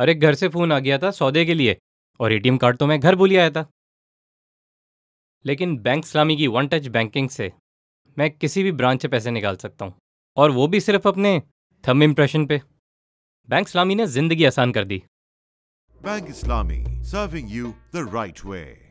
अरे घर से फ़ोन आ गया था सौदे के लिए और एटीएम कार्ड तो मैं घर भूल आया था लेकिन बैंक स्लामी की वन टच बैंकिंग से मैं किसी भी ब्रांच से पैसे निकाल सकता हूँ और वो भी सिर्फ अपने थम इम्प्रेशन पे बैंक स्लामी ने जिंदगी आसान कर दी bank Islami serving you the right way